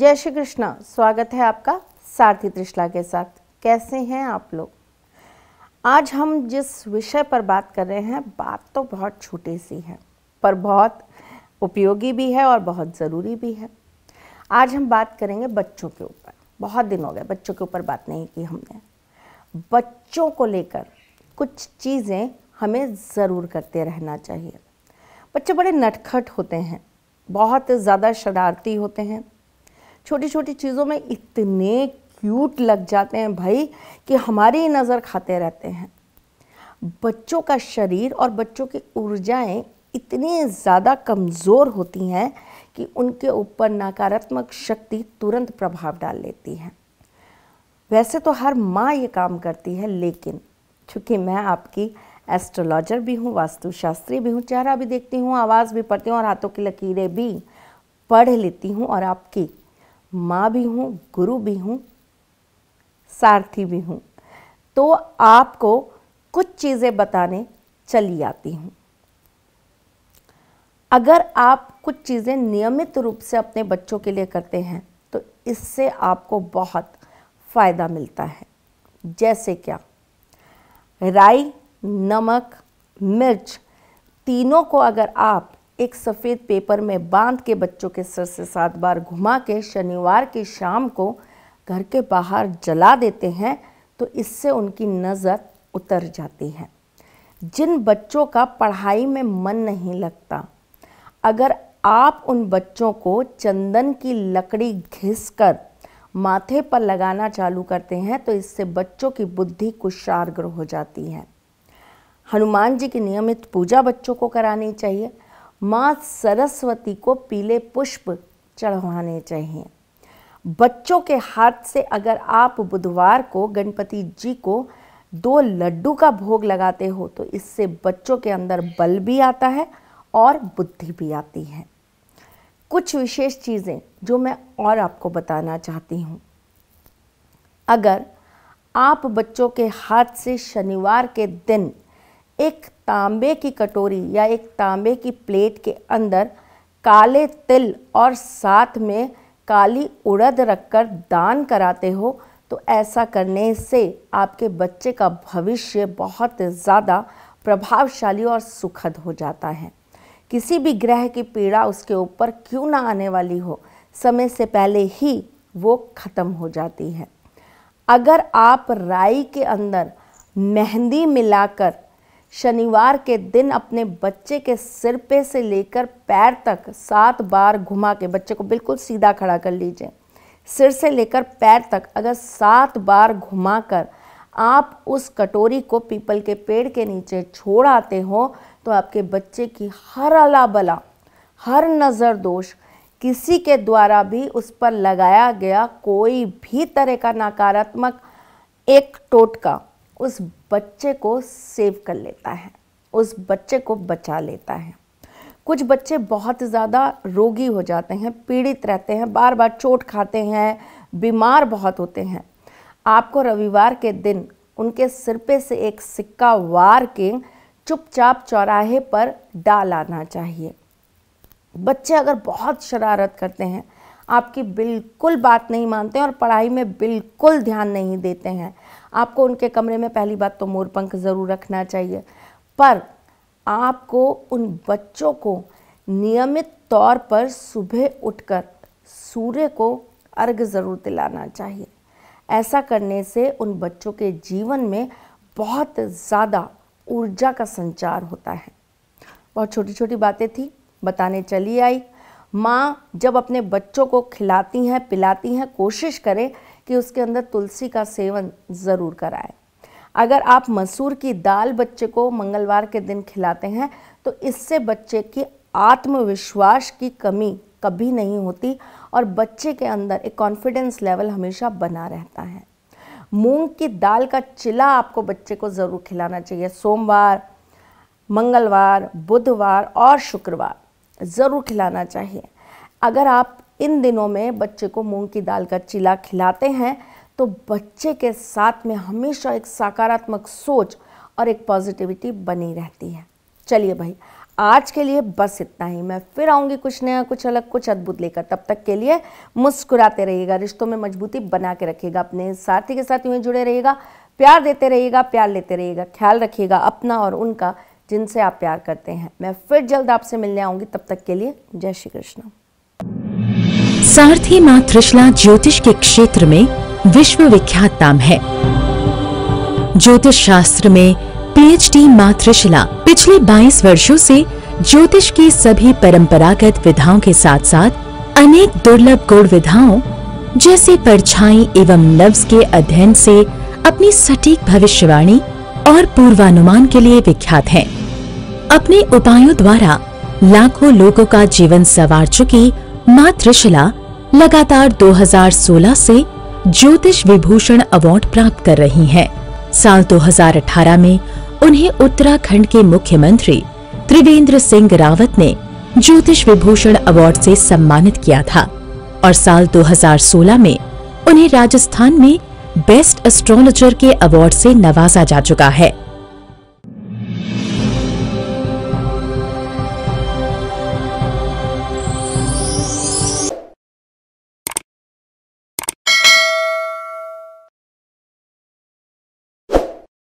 जय श्री कृष्णा स्वागत है आपका सारथी त्रिशला के साथ कैसे हैं आप लोग आज हम जिस विषय पर बात कर रहे हैं बात तो बहुत छोटी सी है पर बहुत उपयोगी भी है और बहुत ज़रूरी भी है आज हम बात करेंगे बच्चों के ऊपर बहुत दिन हो गए बच्चों के ऊपर बात नहीं की हमने बच्चों को लेकर कुछ चीज़ें हमें ज़रूर करते रहना चाहिए बच्चे बड़े नटखट होते हैं बहुत ज़्यादा शरारती होते हैं छोटी छोटी चीज़ों में इतने क्यूट लग जाते हैं भाई कि हमारी नज़र खाते रहते हैं बच्चों का शरीर और बच्चों की ऊर्जाएं इतनी ज़्यादा कमज़ोर होती हैं कि उनके ऊपर नकारात्मक शक्ति तुरंत प्रभाव डाल लेती है वैसे तो हर माँ ये काम करती है लेकिन चूँकि मैं आपकी एस्ट्रोलॉजर भी हूँ वास्तुशास्त्री भी हूँ चेहरा भी देखती हूँ आवाज़ भी पढ़ती हूँ और हाथों की लकीरें भी पढ़ लेती हूँ और आपकी माँ भी हूँ गुरु भी हूँ सारथी भी हूँ तो आपको कुछ चीज़ें बताने चली आती हूँ अगर आप कुछ चीज़ें नियमित रूप से अपने बच्चों के लिए करते हैं तो इससे आपको बहुत फ़ायदा मिलता है जैसे क्या राई नमक मिर्च तीनों को अगर आप एक सफ़ेद पेपर में बांध के बच्चों के सर से सात बार घुमा के शनिवार की शाम को घर के बाहर जला देते हैं तो इससे उनकी नज़र उतर जाती है जिन बच्चों का पढ़ाई में मन नहीं लगता अगर आप उन बच्चों को चंदन की लकड़ी घिसकर माथे पर लगाना चालू करते हैं तो इससे बच्चों की बुद्धि कुशारग्र हो जाती है हनुमान जी की नियमित पूजा बच्चों को करानी चाहिए माँ सरस्वती को पीले पुष्प चढ़वाने चाहिए बच्चों के हाथ से अगर आप बुधवार को गणपति जी को दो लड्डू का भोग लगाते हो तो इससे बच्चों के अंदर बल भी आता है और बुद्धि भी आती है कुछ विशेष चीज़ें जो मैं और आपको बताना चाहती हूँ अगर आप बच्चों के हाथ से शनिवार के दिन एक तांबे की कटोरी या एक तांबे की प्लेट के अंदर काले तिल और साथ में काली उड़द रखकर दान कराते हो तो ऐसा करने से आपके बच्चे का भविष्य बहुत ज़्यादा प्रभावशाली और सुखद हो जाता है किसी भी ग्रह की पीड़ा उसके ऊपर क्यों ना आने वाली हो समय से पहले ही वो ख़त्म हो जाती है अगर आप राई के अंदर मेहंदी मिलाकर शनिवार के दिन अपने बच्चे के सिर पे से लेकर पैर तक सात बार घुमा के बच्चे को बिल्कुल सीधा खड़ा कर लीजिए सिर से लेकर पैर तक अगर सात बार घुमाकर आप उस कटोरी को पीपल के पेड़ के नीचे छोड़ आते हो तो आपके बच्चे की हर अला बला हर नज़र दोष किसी के द्वारा भी उस पर लगाया गया कोई भी तरह का नकारात्मक एक टोटका उस बच्चे को सेव कर लेता है उस बच्चे को बचा लेता है कुछ बच्चे बहुत ज़्यादा रोगी हो जाते हैं पीड़ित रहते हैं बार बार चोट खाते हैं बीमार बहुत होते हैं आपको रविवार के दिन उनके सिर पे से एक सिक्का वार के चुपचाप चौराहे पर डाल आना चाहिए बच्चे अगर बहुत शरारत करते हैं आपकी बिल्कुल बात नहीं मानते हैं और पढ़ाई में बिल्कुल ध्यान नहीं देते हैं आपको उनके कमरे में पहली बात तो मोरपंख ज़रूर रखना चाहिए पर आपको उन बच्चों को नियमित तौर पर सुबह उठकर सूर्य को अर्घ ज़रूर दिलाना चाहिए ऐसा करने से उन बच्चों के जीवन में बहुत ज़्यादा ऊर्जा का संचार होता है बहुत छोटी छोटी बातें थी बताने चली आई माँ जब अपने बच्चों को खिलाती हैं पिलाती हैं कोशिश करें कि उसके अंदर तुलसी का सेवन ज़रूर कराएं अगर आप मसूर की दाल बच्चे को मंगलवार के दिन खिलाते हैं तो इससे बच्चे की आत्मविश्वास की कमी कभी नहीं होती और बच्चे के अंदर एक कॉन्फिडेंस लेवल हमेशा बना रहता है मूंग की दाल का चिला आपको बच्चे को ज़रूर खिलाना चाहिए सोमवार मंगलवार बुधवार और शुक्रवार ज़रूर खिलाना चाहिए अगर आप इन दिनों में बच्चे को मूंग की दाल का चीला खिलाते हैं तो बच्चे के साथ में हमेशा एक सकारात्मक सोच और एक पॉजिटिविटी बनी रहती है चलिए भाई आज के लिए बस इतना ही मैं फिर आऊँगी कुछ नया कुछ अलग कुछ अद्भुत लेकर तब तक के लिए मुस्कुराते रहिएगा रिश्तों में मजबूती बना के रखिएगा अपने साथी के साथ यूँ जुड़े रहिएगा प्यार देते रहिएगा प्यार लेते रहिएगा ख्याल रखिएगा अपना और उनका जिनसे आप प्यार करते हैं मैं फिर जल्द आपसे मिलने आऊंगी तब तक के लिए जय श्री कृष्ण सारथी माँ त्रिशला ज्योतिष के क्षेत्र में विश्व विख्यात नाम है ज्योतिष शास्त्र में पीएचडी माँ त्रिशला पिछले 22 वर्षों से ज्योतिष की सभी परंपरागत विधाओं के साथ साथ अनेक दुर्लभ गुण विधाओं जैसे परछाई एवं लफ्ज के अध्ययन से अपनी सटीक भविष्यवाणी और पूर्वानुमान के लिए विख्यात हैं। अपने उपायों द्वारा लाखों लोगों का जीवन संवार चुकी माँ त्रिशला लगातार 2016 से ज्योतिष विभूषण अवार्ड प्राप्त कर रही हैं। साल 2018 में उन्हें उत्तराखंड के मुख्यमंत्री त्रिवेंद्र सिंह रावत ने ज्योतिष विभूषण अवार्ड से सम्मानित किया था और साल 2016 में उन्हें राजस्थान में बेस्ट एस्ट्रोलॉजर के अवार्ड से नवाजा जा चुका है